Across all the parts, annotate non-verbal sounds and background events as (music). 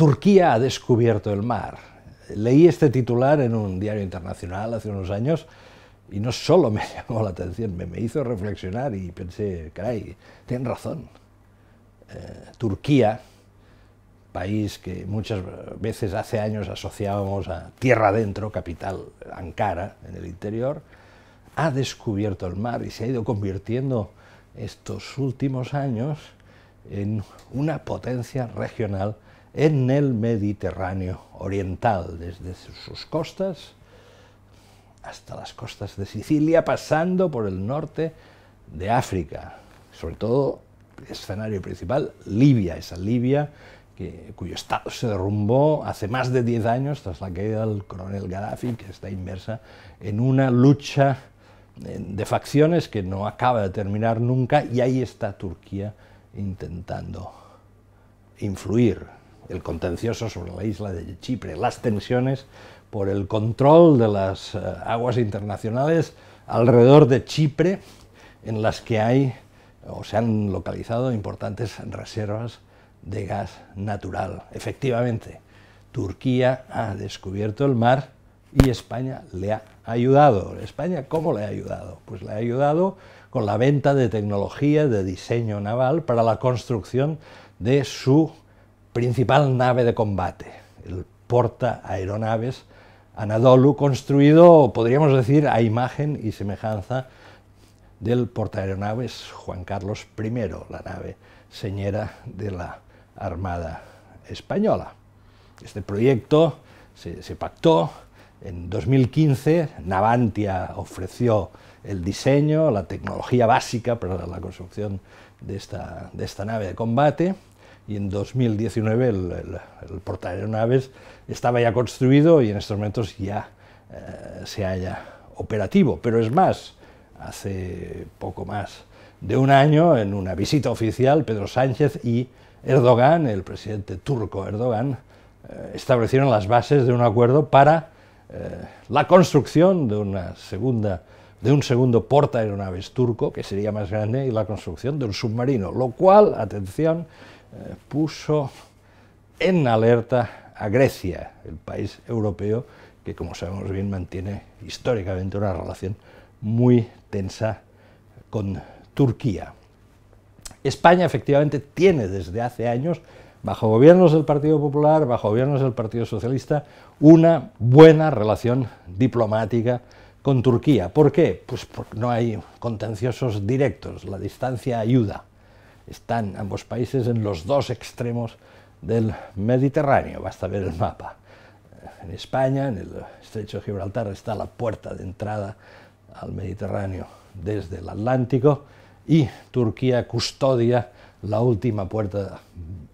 Turquía ha descubierto el mar. Leí este titular en un diario internacional hace unos años y no solo me (laughs) llamó la atención, me, hizo reflexionar y pensé, caray, tienen razón. Eh, Turquía, país que muchas veces hace años asociábamos a tierra adentro, capital Ankara, en el interior, ha descubierto el mar y se ha ido convirtiendo estos últimos años en una potencia regional en el Mediterráneo oriental, desde sus costas hasta las costas de Sicilia, pasando por el norte de África, sobre todo escenario principal, Libia, esa Libia cuyo estado se derrumbó hace más de 10 años tras la caída del coronel Gaddafi, que está inmersa en una lucha eh, de facciones que no acaba de terminar nunca, y ahí está Turquía intentando influir el contencioso sobre la isla de Chipre, las tensiones por el control de las eh, aguas internacionales alrededor de Chipre, en las que hay o se han localizado importantes reservas de gas natural. Efectivamente, Turquía ha descubierto el mar y España le ha ayudado. ¿España cómo le ha ayudado? Pues le ha ayudado con la venta de tecnología de diseño naval para la construcción de su principal nave de combate, el porta aeronaves Anadolu, construido, podríamos decir, a imagen y semejanza del porta aeronaves Juan Carlos I, la nave señera de la Armada Española. Este proyecto se, pactó en 2015, Navantia ofreció el diseño, la tecnología básica para la construcción de esta nave de combate, y en 2019 el, porta aeronaves estaba ya construido y en estos momentos ya eh, se halla operativo. Pero es más, hace poco más de un año, en una visita oficial, Pedro Sánchez y Erdogan, el presidente turco Erdogan, eh, establecieron las bases de un acuerdo para eh, la construcción de, una segunda, de un segundo porta aeronaves turco, que sería más grande, y la construcción de un submarino, lo cual, atención, eh, puso en alerta a Grecia, el país europeo que, como sabemos bien, mantiene históricamente una relación muy tensa con Turquía. España efectivamente tiene desde hace años, bajo gobiernos del Partido Popular, bajo gobiernos del Partido Socialista, una buena relación diplomática con Turquía. ¿Por qué? Pues porque no hay contenciosos directos, la distancia ayuda. Están ambos países en los dos extremos del Mediterráneo, basta ver el mapa. Eh, en España, en el estrecho de Gibraltar, está la puerta de entrada al Mediterráneo desde el Atlántico y Turquía custodia la última puerta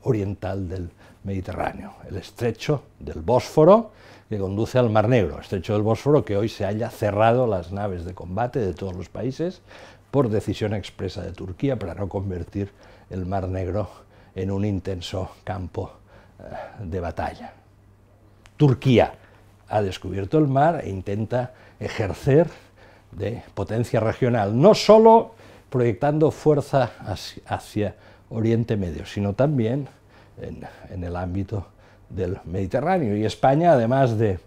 oriental del Mediterráneo, el estrecho del Bósforo que conduce al Mar Negro, estrecho del Bósforo que hoy se haya cerrado las naves de combate de todos los países por decisión expresa de Turquía para no convertir el Mar Negro en un intenso campo eh, de batalla. Turquía ha descubierto el mar e intenta ejercer de potencia regional, no solo proyectando fuerza hacia Oriente Medio, sino también en, el ámbito del Mediterráneo. Y España, además de,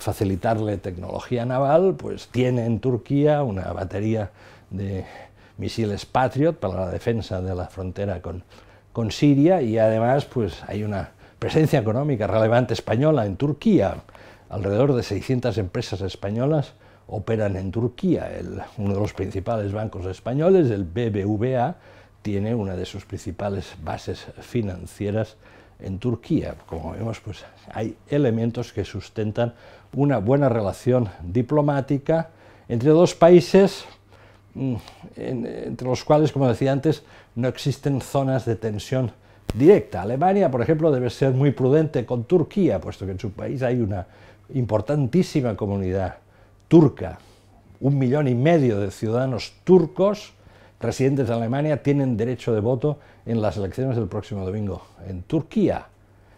facilitarle tecnología naval, pues tiene en Turquía una batería de misiles Patriot para la defensa de la frontera con, Siria y además pues hay una presencia económica relevante española en Turquía. Alrededor de 600 empresas españolas operan en Turquía. uno de los principales bancos españoles, el BBVA, tiene una de sus principales bases financieras en Turquía. Como vemos, pues hay elementos que sustentan una buena relación diplomática entre dos países mm, entre los cuales, como decía antes, no existen zonas de tensión directa. Alemania, por ejemplo, debe ser muy prudente con Turquía, puesto que en su país hay una importantísima comunidad turca, un millón y medio de ciudadanos turcos, residentes de Alemania tienen derecho de voto en las elecciones del próximo domingo en Turquía.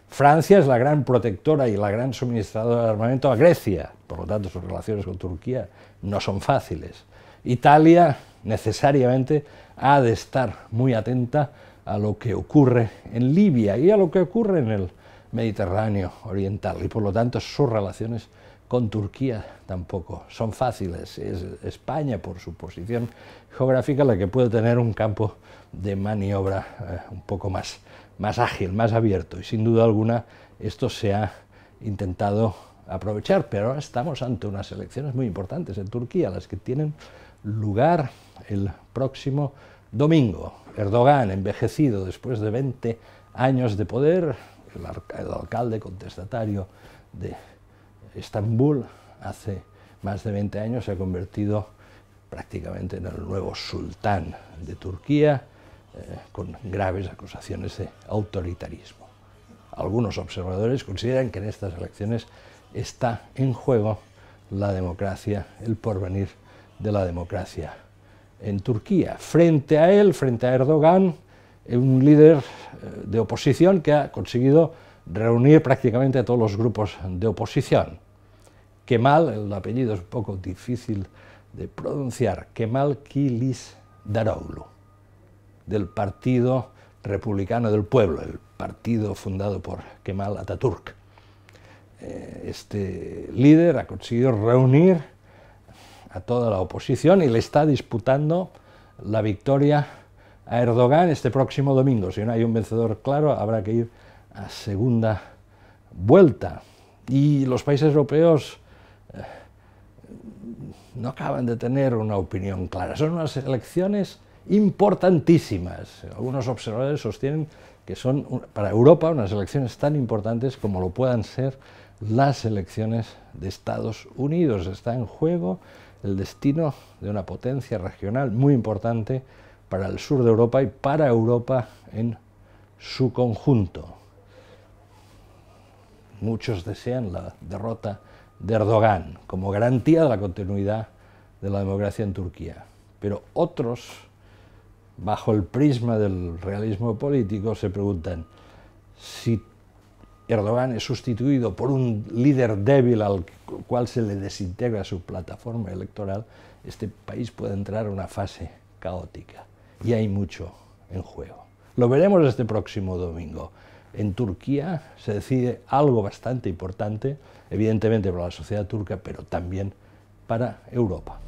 Francia es la gran protectora y la gran suministradora de armamento a Grecia, por lo tanto sus relaciones con Turquía no son fáciles. Italia necesariamente ha de estar muy atenta a lo que ocurre en Libia y a lo que ocurre en el Mediterráneo Oriental y por lo tanto sus relaciones con Turquía tampoco. Son fáciles. Es España, por su posición geográfica, la que puede tener un campo de maniobra eh, un poco más, más ágil, más abierto. Y sin duda alguna esto se ha intentado aprovechar, pero ahora estamos ante unas elecciones muy importantes en Turquía, las que tienen lugar el próximo domingo. Erdogan, envejecido después de 20 años de poder, el alcalde contestatario de Estambul hace más de 20 años se ha convertido prácticamente en el nuevo sultán de Turquía, eh, con graves acusaciones de autoritarismo. Algunos observadores consideran que en estas elecciones está en juego la democracia, el porvenir de la democracia en Turquía. Frente a él, frente a Erdogan, eh, un líder eh, de oposición que ha conseguido reunir prácticamente a todos los grupos de oposición. Kemal, el apellido es un poco difícil de pronunciar, Kemal Kilis Daroglu, del Partido Republicano del Pueblo, el partido fundado por Kemal Ataturk. Eh, este líder ha conseguido reunir a toda la oposición y le está disputando la victoria a Erdogan este próximo domingo. Si no hay un vencedor claro, habrá que ir a segunda vuelta. Y los países europeos eh, no acaban de tener una opinión clara. Son unas elecciones importantísimas. Algunos observadores sostienen que son para Europa unas elecciones tan importantes como lo puedan ser las elecciones de Estados Unidos. Está en juego el destino de una potencia regional muy importante para el sur de Europa y para Europa en su conjunto. Muchos desean la derrota de Erdogan como garantía de la continuidad de la democracia en Turquía. Pero otros, bajo el prisma del realismo político, se preguntan si Erdogan es sustituido por un líder débil al cual se le desintegra su plataforma electoral, este país puede entrar a una fase caótica. Y hay mucho en juego. Lo veremos este próximo domingo en Turquía se decide algo bastante importante, evidentemente para la sociedad turca, pero también para Europa.